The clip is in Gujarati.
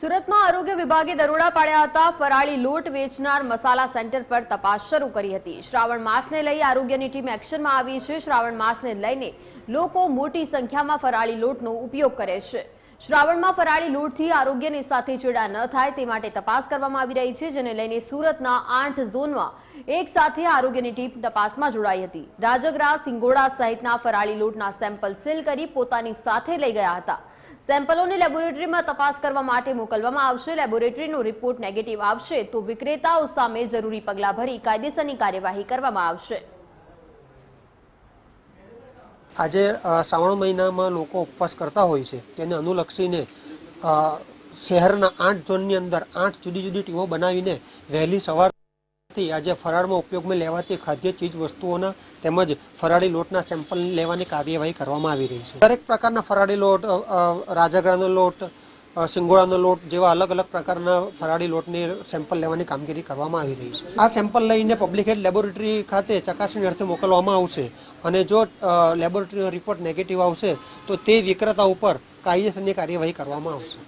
સુરતમાં આરોગ્ય વિભાગે દરોડા પાડ્યા હતા ફરાળી લોટ વેચનાર મસાલા સેન્ટર પર તપાસ શરૂ કરી હતી શ્રાવણ માસને લઈ આરોગ્યની ટીમ એક્શનમાં આવી છે શ્રાવણ માસને લઈને લોકો મોટી સંખ્યામાં ફરાળી લોટનો ઉપયોગ કરે છે શ્રાવણમાં ફરાળી લોટથી આરોગ્યની સાથે ચેડા ન થાય તે માટે તપાસ કરવામાં આવી રહી છે જેને લઈને સુરતના આઠ ઝોનમાં એક સાથે આરોગ્યની ટીમ તપાસમાં જોડાઈ હતી રાજગરા સિંગોડા સહિતના ફરાળી લોટના સેમ્પલ સીલ કરી પોતાની સાથે લઈ ગયા હતા સેમ્પલોને લેબોરેટરીમાં તપાસ કરવા માટે મોકલવામાં આવશે લેબોરેટરીનો રિપોર્ટ નેગેટિવ આવશે તો વિક્રેતાઓ સામે જરૂરી પગલાં ભરી કાયદેસરની કાર્યવાહી કરવામાં આવશે આજે શ્રાવણ મહિનામાં લોકો ઉપવાસ કરતા હોય છે તેને અનુલક્ષીને શહેરના આઠ ઝોનની અંદર આઠ જુદી જુદી ટીમો બનાવીને વહેલી સવાર આજે ફરાળમાં ઉપયોગમાં લેવાતી ખાદ્ય ચીજ વસ્તુઓના તેમજ ફરાળી લોટના સેમ્પલ લેવાની કાર્યવાહી કરવામાં આવી રહી છે દરેક પ્રકારના ફરાળી લોટ રાજાગરાનો લોટ સિંગોળાનો લોટ જેવા અલગ અલગ પ્રકારના ફરાળી લોટની સેમ્પલ લેવાની કામગીરી કરવામાં આવી રહી છે આ સેમ્પલ લઈને પબ્લિક હેલ્થ લેબોરેટરી ખાતે ચકાસણી અર્થે મોકલવામાં આવશે અને જો લેબોરેટરીનો રિપોર્ટ નેગેટિવ આવશે તો તે વિક્રેતા ઉપર કાયદેસરની કાર્યવાહી કરવામાં આવશે